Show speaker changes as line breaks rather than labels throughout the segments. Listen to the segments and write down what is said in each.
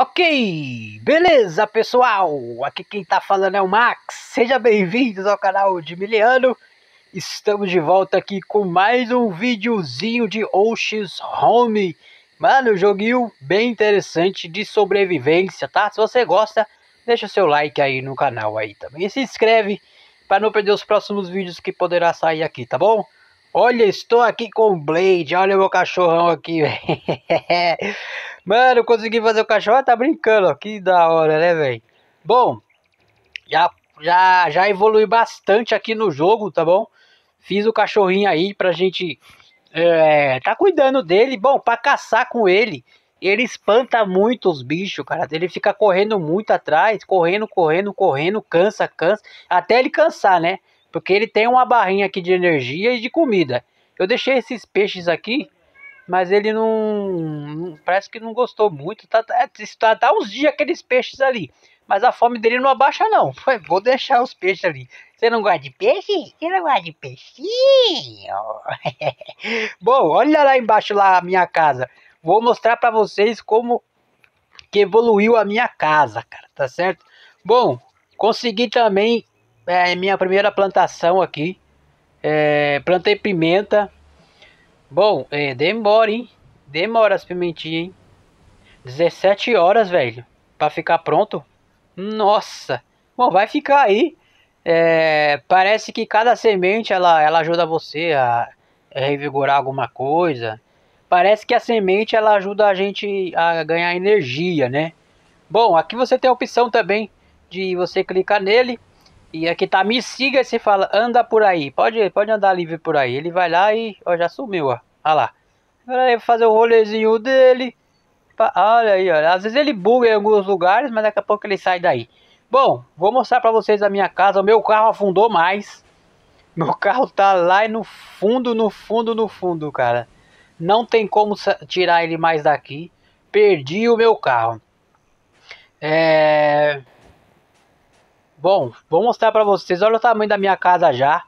Ok, beleza pessoal? Aqui quem tá falando é o Max. Seja bem-vindos ao canal de Miliano. Estamos de volta aqui com mais um videozinho de Oshis Home. Mano, joguinho bem interessante de sobrevivência, tá? Se você gosta, deixa seu like aí no canal aí também. E se inscreve para não perder os próximos vídeos que poderá sair aqui, tá bom? Olha, estou aqui com o Blade, olha meu cachorrão aqui, Mano, consegui fazer o cachorro, tá brincando, ó. Que da hora, né, velho? Bom, já, já, já evolui bastante aqui no jogo, tá bom? Fiz o cachorrinho aí pra gente é, tá cuidando dele. Bom, pra caçar com ele, ele espanta muito os bichos, cara. Ele fica correndo muito atrás, correndo, correndo, correndo, cansa, cansa, até ele cansar, né? Porque ele tem uma barrinha aqui de energia e de comida. Eu deixei esses peixes aqui mas ele não, parece que não gostou muito. Tá, é, tá, tá uns dias aqueles peixes ali, mas a fome dele não abaixa não. Vou deixar os peixes ali. Você não gosta de peixe? Você não gosta de peixinho? Bom, olha lá embaixo lá a minha casa. Vou mostrar para vocês como que evoluiu a minha casa, cara, tá certo? Bom, consegui também é, minha primeira plantação aqui. É, plantei pimenta, Bom, é, demora, hein? Demora as pimentinhas, hein? 17 horas, velho. Pra ficar pronto. Nossa. Bom, vai ficar aí. É, parece que cada semente ela, ela ajuda você a, revigorar alguma coisa. Parece que a semente ela ajuda a gente a ganhar energia, né? Bom, aqui você tem a opção também de você clicar nele e aqui tá, me siga se fala, anda por aí. Pode, pode andar livre por aí. Ele vai lá e ó, já sumiu, ó. Olha lá. Agora ele fazer o rolezinho dele. Olha aí, olha. Às vezes ele buga em alguns lugares, mas daqui a pouco ele sai daí. Bom, vou mostrar pra vocês a minha casa. O meu carro afundou mais. Meu carro tá lá no fundo, no fundo, no fundo, cara. Não tem como tirar ele mais daqui. Perdi o meu carro. É... Bom, vou mostrar para vocês. Olha o tamanho da minha casa já.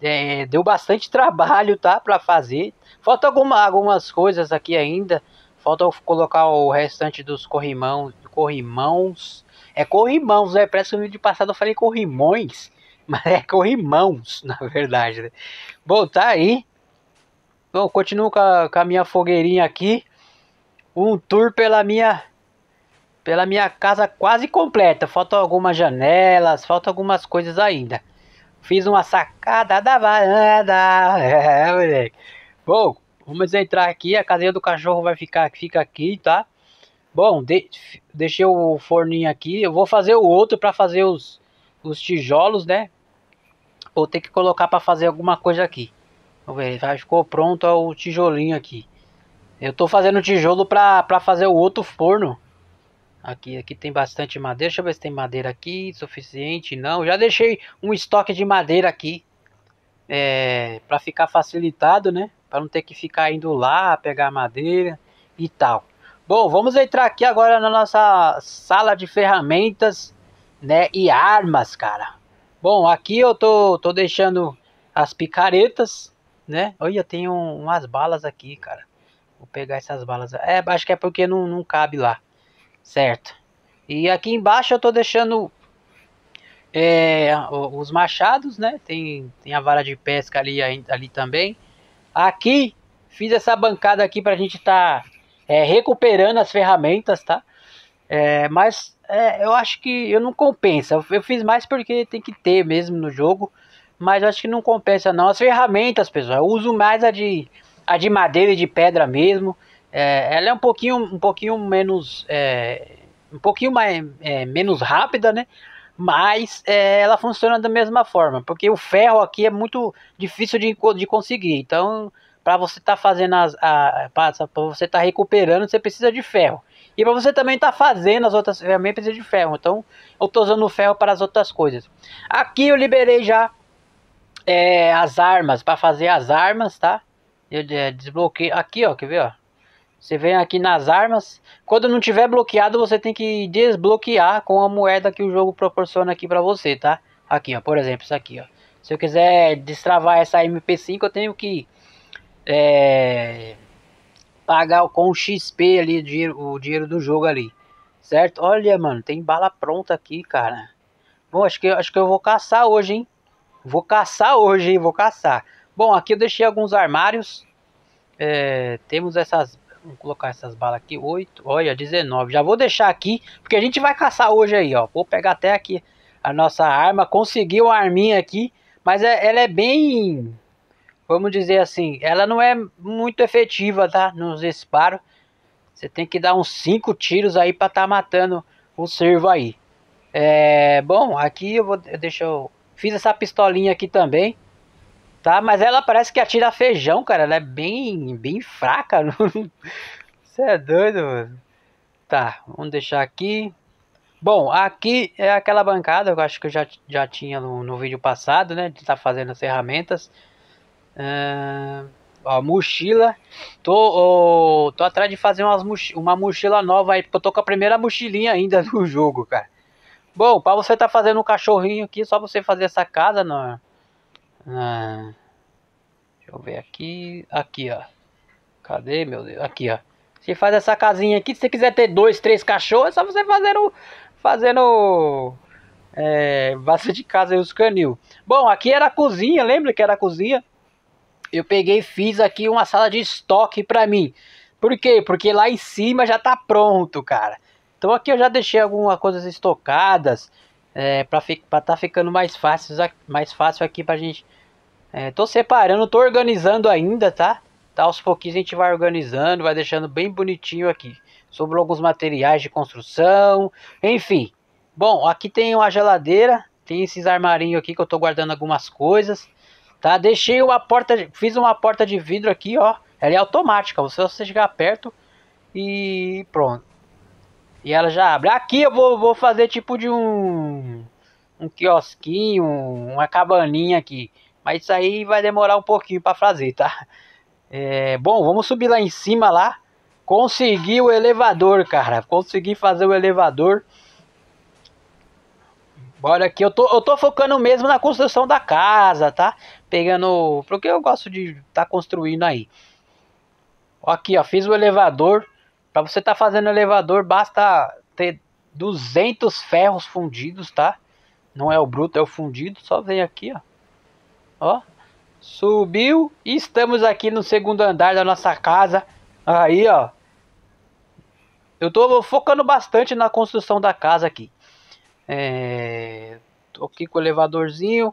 É, deu bastante trabalho, tá? Para fazer. Falta alguma, algumas coisas aqui ainda. Falta colocar o restante dos corrimãos, corrimãos. É corrimãos, né? Parece que no vídeo passado eu falei corrimões. Mas é corrimãos, na verdade. Né? Bom, tá aí. Bom, continuo com a, com a minha fogueirinha aqui. Um tour pela minha pela minha casa quase completa. Faltam algumas janelas, faltam algumas coisas ainda. Fiz uma sacada da varanda. É, moleque. Bom, vamos entrar aqui. A cadeia do cachorro vai ficar fica aqui, tá? Bom, de, deixei o forninho aqui. Eu vou fazer o outro para fazer os, os tijolos, né? Vou ter que colocar para fazer alguma coisa aqui. Vamos ver, já ficou pronto o tijolinho aqui. Eu tô fazendo tijolo para pra fazer o outro forno. Aqui, aqui tem bastante madeira. Deixa eu ver se tem madeira aqui. Suficiente? Não. Já deixei um estoque de madeira aqui. É, para ficar facilitado, né? Para não ter que ficar indo lá pegar madeira e tal. Bom, vamos entrar aqui agora na nossa sala de ferramentas, né? E armas, cara. Bom, aqui eu tô, tô deixando as picaretas, né? Olha, tem umas balas aqui, cara. Vou pegar essas balas. É, acho que é porque não, não cabe lá. Certo. E aqui embaixo eu estou deixando é, os machados, né? Tem, tem a vara de pesca ali, ali também. Aqui, fiz essa bancada aqui para a gente estar tá, é, recuperando as ferramentas, tá? É, mas é, eu acho que eu não compensa. Eu, eu fiz mais porque tem que ter mesmo no jogo. Mas eu acho que não compensa não. As ferramentas, pessoal, eu uso mais a de, a de madeira e de pedra mesmo. É, ela é um pouquinho, um pouquinho menos, é, um pouquinho mais, é, menos rápida, né? Mas é, ela funciona da mesma forma, porque o ferro aqui é muito difícil de, de conseguir. Então, para você estar tá fazendo as, a, para você estar tá recuperando, você precisa de ferro. E para você também estar tá fazendo as outras também precisa de ferro. Então, eu estou usando o ferro para as outras coisas. Aqui eu liberei já é, as armas, para fazer as armas, tá? Eu é, desbloqueei aqui, ó, quer ver, ó? Você vem aqui nas armas. Quando não tiver bloqueado, você tem que desbloquear com a moeda que o jogo proporciona aqui pra você, tá? Aqui, ó. Por exemplo, isso aqui, ó. Se eu quiser destravar essa MP5, eu tenho que... É, pagar com XP ali, o dinheiro, o dinheiro do jogo ali. Certo? Olha, mano. Tem bala pronta aqui, cara. Bom, acho que, acho que eu vou caçar hoje, hein? Vou caçar hoje, hein? Vou caçar. Bom, aqui eu deixei alguns armários. É, temos essas Vamos colocar essas balas aqui. 8, olha, 19. Já vou deixar aqui, porque a gente vai caçar hoje aí, ó. Vou pegar até aqui a nossa arma. Consegui uma arminha aqui, mas é, ela é bem... Vamos dizer assim, ela não é muito efetiva, tá? Nos disparos. Você tem que dar uns 5 tiros aí pra tá matando o servo aí. É, bom, aqui eu vou... Deixa eu... Fiz essa pistolinha aqui também tá? Mas ela parece que atira feijão, cara. Ela é bem, bem fraca. Você é doido, mano. Tá, vamos deixar aqui. Bom, aqui é aquela bancada, eu acho que eu já, já tinha no, no vídeo passado, né? De tá fazendo as ferramentas. Uh, mochila. Tô, oh, tô atrás de fazer umas uma mochila nova aí, porque eu tô com a primeira mochilinha ainda do jogo, cara. Bom, para você tá fazendo um cachorrinho aqui, só você fazer essa casa, não ah. deixa eu ver aqui. Aqui, ó. Cadê, meu Deus? Aqui, ó. Você faz essa casinha aqui. Se você quiser ter dois, três cachorros, é só você fazer Fazendo. É, vaso de casa e os canil. Bom, aqui era a cozinha, lembra que era a cozinha? Eu peguei e fiz aqui uma sala de estoque pra mim. Por quê? Porque lá em cima já tá pronto, cara. Então aqui eu já deixei algumas coisas estocadas é, para tá ficando mais fácil, mais fácil aqui pra gente. É, tô separando, tô organizando ainda, tá? Tá, aos pouquinhos a gente vai organizando, vai deixando bem bonitinho aqui. sobrou alguns materiais de construção, enfim. Bom, aqui tem uma geladeira, tem esses armarinhos aqui que eu tô guardando algumas coisas. Tá, deixei uma porta, fiz uma porta de vidro aqui, ó. Ela é automática, você só chegar perto e pronto. E ela já abre. Aqui eu vou, vou fazer tipo de um. Um quiosquinho, uma cabaninha aqui. Mas isso aí vai demorar um pouquinho para fazer, tá? É, bom, vamos subir lá em cima lá. Consegui o elevador, cara. Consegui fazer o elevador. Bora aqui. Eu tô, eu tô focando mesmo na construção da casa, tá? Pegando... Porque eu gosto de tá construindo aí. Aqui, ó. Fiz o elevador. Para você estar tá fazendo elevador, basta ter 200 ferros fundidos, tá? Não é o bruto, é o fundido. Só vem aqui, ó. Ó. Subiu e estamos aqui no segundo andar da nossa casa. Aí, ó. Eu tô focando bastante na construção da casa aqui. É... Tô aqui com o elevadorzinho.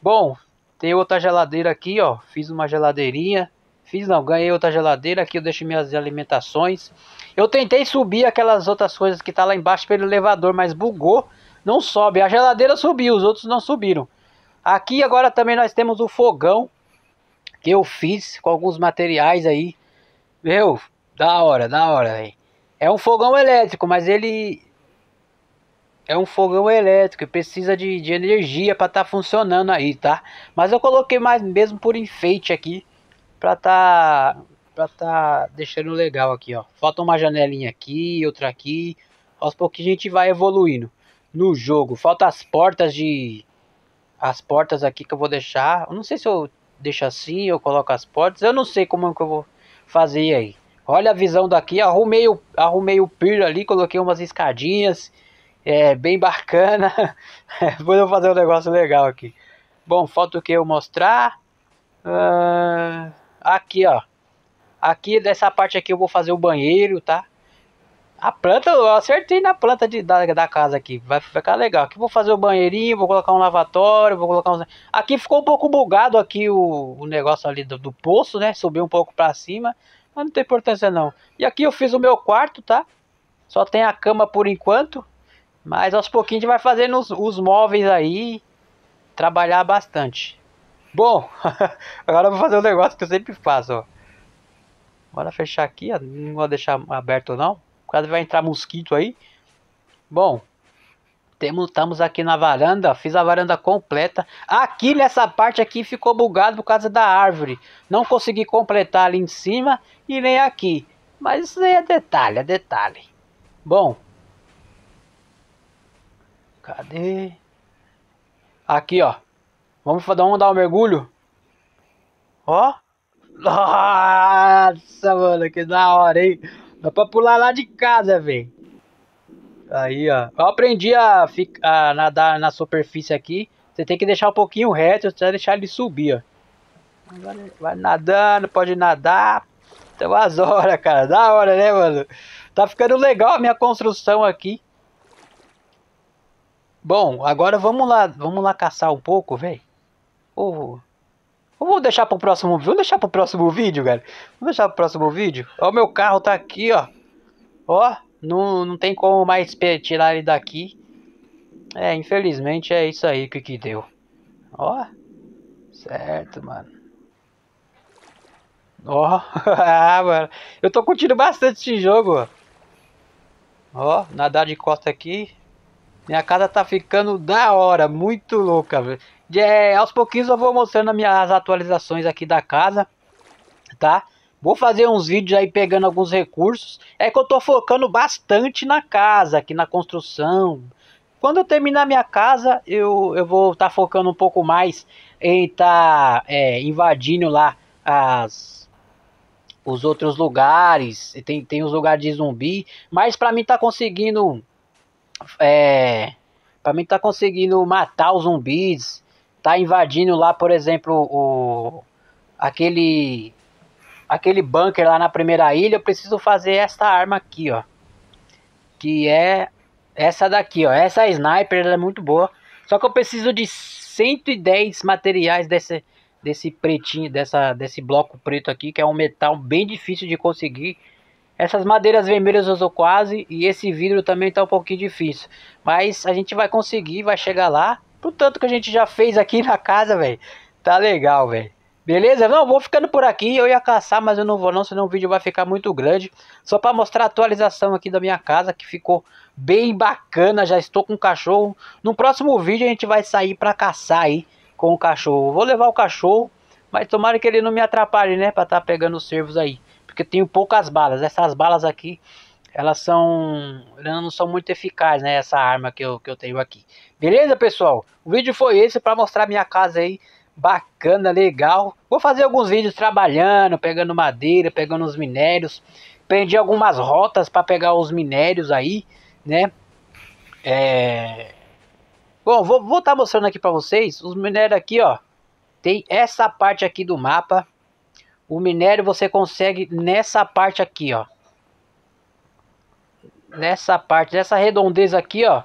Bom, tem outra geladeira aqui, ó. Fiz uma geladeirinha. Fiz não, ganhei outra geladeira, aqui eu deixo minhas alimentações. Eu tentei subir aquelas outras coisas que tá lá embaixo pelo elevador, mas bugou, não sobe. A geladeira subiu, os outros não subiram. Aqui agora também nós temos o fogão que eu fiz com alguns materiais aí. Meu, da hora, da hora, véio. É um fogão elétrico, mas ele é um fogão elétrico e precisa de, de energia para estar tá funcionando aí, tá? Mas eu coloquei mais mesmo por enfeite aqui pra tá pra tá deixando legal aqui, ó. Falta uma janelinha aqui, outra aqui. Aos pouquinhos a gente vai evoluindo no jogo. Falta as portas de as portas aqui que eu vou deixar. Eu não sei se eu deixo assim, eu coloco as portas. Eu não sei como é que eu vou fazer aí. Olha a visão daqui, arrumei o arrumei o pier ali, coloquei umas escadinhas. É bem bacana. vou fazer um negócio legal aqui. Bom, falta o que eu mostrar. Uh... Aqui, ó. Aqui, dessa parte aqui, eu vou fazer o banheiro, tá? A planta, eu acertei na planta de, da, da casa aqui. Vai ficar legal. Aqui vou fazer o banheirinho, vou colocar um lavatório, vou colocar um. Aqui ficou um pouco bugado aqui o, o negócio ali do, do poço, né? Subiu um pouco pra cima. Mas não tem importância não. E aqui eu fiz o meu quarto, tá? Só tem a cama por enquanto. Mas aos pouquinhos a gente vai fazendo os, os móveis aí. Trabalhar bastante. Bom, agora eu vou fazer um negócio que eu sempre faço, ó. Bora fechar aqui, ó. não vou deixar aberto não. Quase vai entrar mosquito aí. Bom, temos, estamos aqui na varanda, fiz a varanda completa. Aqui nessa parte aqui ficou bugado por causa da árvore. Não consegui completar ali em cima e nem aqui. Mas isso aí é detalhe, é detalhe. Bom. Cadê? Aqui, ó. Vamos, um dar um mergulho? Ó. Nossa, mano, que da hora, hein? Dá pra pular lá de casa, velho. Aí, ó. Eu aprendi a, a, nadar na superfície aqui. Você tem que deixar um pouquinho reto, você deixar ele subir, ó. Vai nadando, pode nadar. Tem umas horas, cara. Da hora, né, mano? Tá ficando legal a minha construção aqui. Bom, agora vamos lá, vamos lá caçar um pouco, velho. Ou. Ou vou deixar pro próximo. vídeo. Vou deixar pro próximo vídeo, cara. Vou deixar pro próximo vídeo. Ó, meu carro tá aqui, ó. Ó, não, não tem como mais tirar ele daqui. É, infelizmente é isso aí que, que deu. Ó. Certo, mano. Ó. ah, mano. Eu tô curtindo bastante esse jogo, ó. Ó, nadar de costa aqui. Minha casa tá ficando da hora, muito louca, velho de é, aos pouquinhos eu vou mostrando as minhas atualizações aqui da casa, tá? Vou fazer uns vídeos aí pegando alguns recursos. É que eu tô focando bastante na casa, aqui na construção. Quando eu terminar minha casa, eu, eu vou estar tá focando um pouco mais em tá é, invadindo lá as os outros lugares. Tem, tem os lugares de zumbi. Mas pra mim tá conseguindo... É, pra mim tá conseguindo matar os zumbis tá invadindo lá, por exemplo, o aquele aquele bunker lá na primeira ilha, eu preciso fazer esta arma aqui, ó. Que é essa daqui, ó. Essa sniper ela é muito boa. Só que eu preciso de 110 materiais desse desse pretinho, dessa desse bloco preto aqui, que é um metal bem difícil de conseguir. Essas madeiras vermelhas eu uso quase e esse vidro também tá um pouquinho difícil. Mas a gente vai conseguir, vai chegar lá. Por tanto que a gente já fez aqui na casa, velho. Tá legal, velho. Beleza? Não, vou ficando por aqui. Eu ia caçar, mas eu não vou não, senão o vídeo vai ficar muito grande. Só para mostrar a atualização aqui da minha casa, que ficou bem bacana. Já estou com o cachorro. No próximo vídeo a gente vai sair para caçar aí com o cachorro. Vou levar o cachorro, mas tomara que ele não me atrapalhe, né? Para estar tá pegando os cervos aí. Porque tenho poucas balas. Essas balas aqui elas são elas não são muito eficazes, né? Essa arma que eu, que eu tenho aqui. Beleza, pessoal? O vídeo foi esse para mostrar minha casa aí. Bacana, legal. Vou fazer alguns vídeos trabalhando, pegando madeira, pegando os minérios. Prendi algumas rotas para pegar os minérios aí, né? É... Bom, vou estar vou tá mostrando aqui para vocês os minérios aqui, ó. Tem essa parte aqui do mapa. O minério você consegue nessa parte aqui, ó nessa parte, nessa redondeza aqui, ó.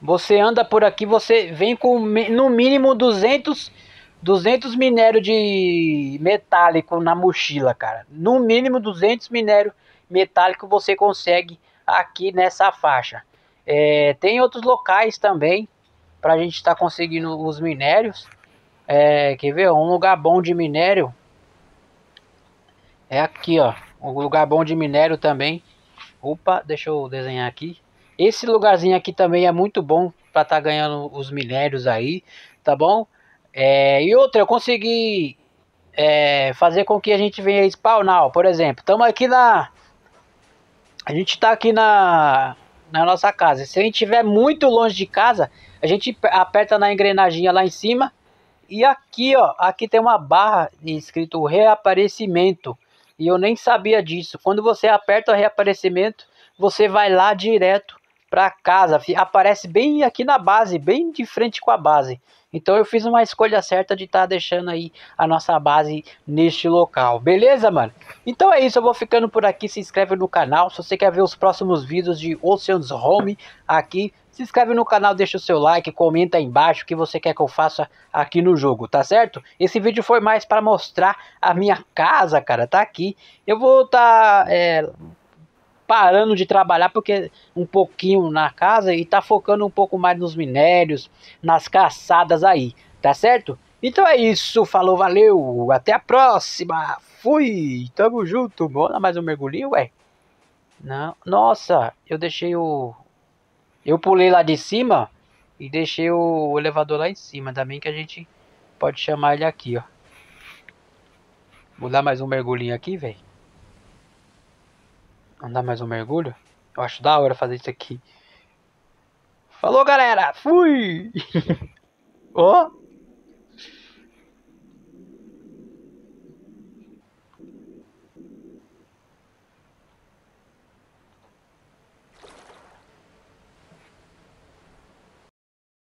Você anda por aqui, você vem com no mínimo 200, 200 minério de metálico na mochila, cara. No mínimo 200 minério metálico você consegue aqui nessa faixa. É, tem outros locais também para a gente estar tá conseguindo os minérios. É, quer ver? Um lugar bom de minério é aqui, ó. Um lugar bom de minério também Opa, deixa eu desenhar aqui. Esse lugarzinho aqui também é muito bom para estar tá ganhando os minérios aí, tá bom? É, e outra, eu consegui é, fazer com que a gente venha spawnar, por exemplo. Estamos aqui na... A gente está aqui na, na nossa casa. Se a gente estiver muito longe de casa, a gente aperta na engrenagem lá em cima. E aqui, ó, aqui tem uma barra escrito reaparecimento. E eu nem sabia disso. Quando você aperta o reaparecimento, você vai lá direto para casa, aparece bem aqui na base, bem de frente com a base. Então eu fiz uma escolha certa de estar tá deixando aí a nossa base neste local, beleza, mano? Então é isso, eu vou ficando por aqui, se inscreve no canal, se você quer ver os próximos vídeos de Ocean's Home aqui, se inscreve no canal, deixa o seu like, comenta aí embaixo o que você quer que eu faça aqui no jogo, tá certo? Esse vídeo foi mais para mostrar a minha casa, cara, tá aqui. Eu vou estar... Tá, é parando de trabalhar porque um pouquinho na casa e tá focando um pouco mais nos minérios, nas caçadas aí, tá certo? Então é isso, falou, valeu, até a próxima, fui, tamo junto, bora mais um mergulhinho, ué. Não, nossa, eu deixei o... Eu pulei lá de cima e deixei o elevador lá em cima, também que a gente pode chamar ele aqui, ó. Vou dar mais um mergulhinho aqui, velho andar mais um mergulho? Eu acho da hora fazer isso aqui. Falou, galera! Fui! Ó! oh.